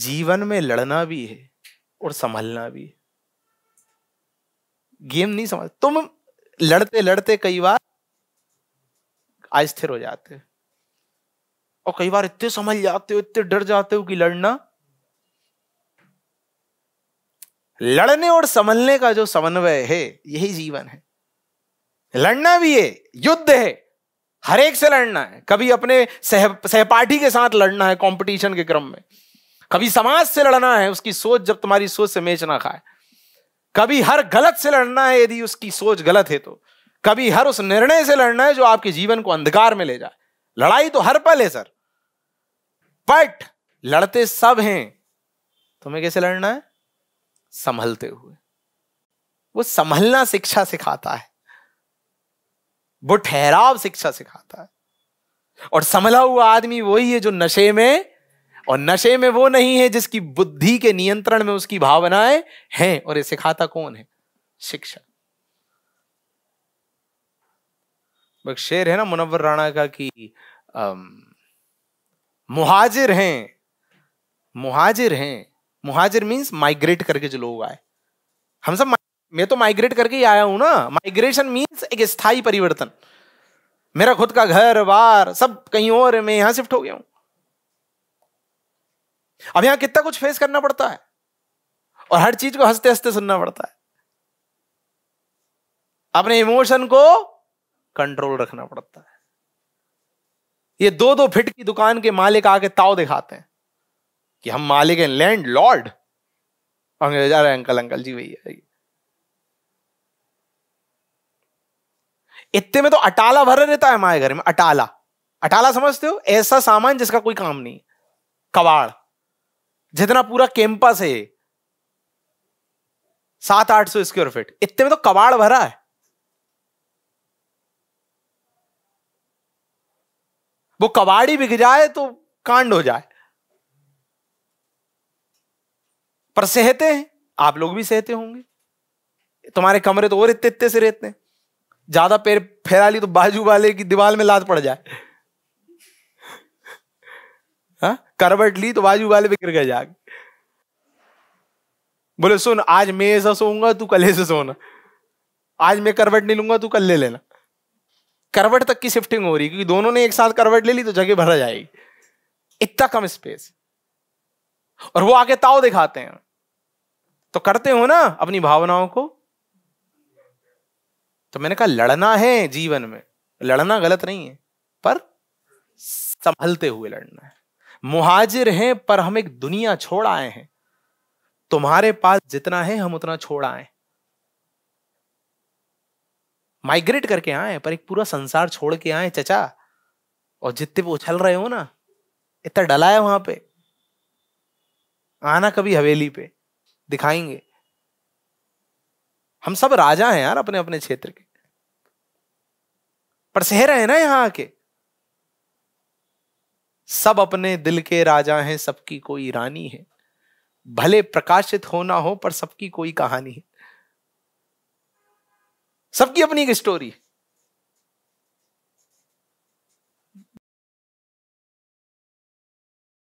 जीवन में लड़ना भी है और संभलना भी है गेम नहीं समझ तुम लड़ते लड़ते कई बार अस्थिर हो जाते हो और कई बार इतने समझ जाते हो इतने डर जाते हो कि लड़ना लड़ने और संभलने का जो समन्वय है यही जीवन है लड़ना भी है युद्ध है हर एक से लड़ना है कभी अपने सह सहपाठी के साथ लड़ना है कंपटीशन के क्रम में कभी समाज से लड़ना है उसकी सोच जब तुम्हारी सोच से मेच ना खाए कभी हर गलत से लड़ना है यदि उसकी सोच गलत है तो कभी हर उस निर्णय से लड़ना है जो आपके जीवन को अंधकार में ले जाए लड़ाई तो हर पल है सर बट लड़ते सब हैं तुम्हें कैसे लड़ना है संभलते हुए वो संभलना शिक्षा सिखाता है वो ठहराव शिक्षा सिखाता है और संभला हुआ आदमी वही है जो नशे में और नशे में वो नहीं है जिसकी बुद्धि के नियंत्रण में उसकी भावनाएं हैं और ये सिखाता कौन है शिक्षा शेर है ना मुनवर राणा का कि मुहाजिर हैं मुहाजिर हैं मुहाजिर मीन्स माइग्रेट करके जो लोग आए हम सब मैं तो माइग्रेट करके ही आया हूं ना माइग्रेशन मीन्स एक स्थायी परिवर्तन मेरा खुद का घर बार सब कहीं और मैं यहां शिफ्ट हो गया हूं अब यहां कितना कुछ फेस करना पड़ता है और हर चीज को हंसते हंसते सुनना पड़ता है अपने इमोशन को कंट्रोल रखना पड़ता है ये दो दो फिट की दुकान के मालिक आके ताव दिखाते हैं कि हम मालिक हैं लैंड लॉर्ड अंग्रेज आ रहे अंकल अंकल जी भैया इतने में तो अटाला भरा रहता है हमारे घर में अटाला अटाला समझते हो ऐसा सामान जिसका कोई काम नहीं कबाड़ जितना पूरा कैंपस है सात आठ सौ स्क्वायर फीट इतने में तो कबाड़ भरा है वो कबाड़ी बिक जाए तो कांड हो जाए पर सहते हैं आप लोग भी सहते होंगे तुम्हारे कमरे तो और इतने इतने से रहते हैं ज्यादा पैर फैला ली तो बाजू वाले की दीवार में लात पड़ जाए करवट ली तो बाजू वाले पे गिर गए जाग बोले सुन आज मैं ऐसा सोऊंगा तू कल ऐसे सोना आज मैं करवट नहीं लूंगा तू कल ले लेना करवट तक की शिफ्टिंग हो रही क्योंकि दोनों ने एक साथ करवट ले ली तो जगह भरा जाएगी इतना कम स्पेस और वो आके ताव दिखाते हैं तो करते हो ना अपनी भावनाओं को तो मैंने कहा लड़ना है जीवन में लड़ना गलत नहीं है पर संभलते हुए लड़ना है मुहाजिर हैं पर हम एक दुनिया छोड़ आए हैं तुम्हारे पास जितना है हम उतना छोड़ आए माइग्रेट करके आए पर एक पूरा संसार छोड़ के आए चचा और जितने भी उछल रहे हो ना इतना डला है वहां पे आना कभी हवेली पे दिखाएंगे हम सब राजा हैं यार अपने अपने क्षेत्र के पर सह रहे हैं ना यहां आके सब अपने दिल के राजा हैं सबकी कोई रानी है भले प्रकाशित होना हो पर सबकी कोई कहानी है सबकी अपनी एक स्टोरी है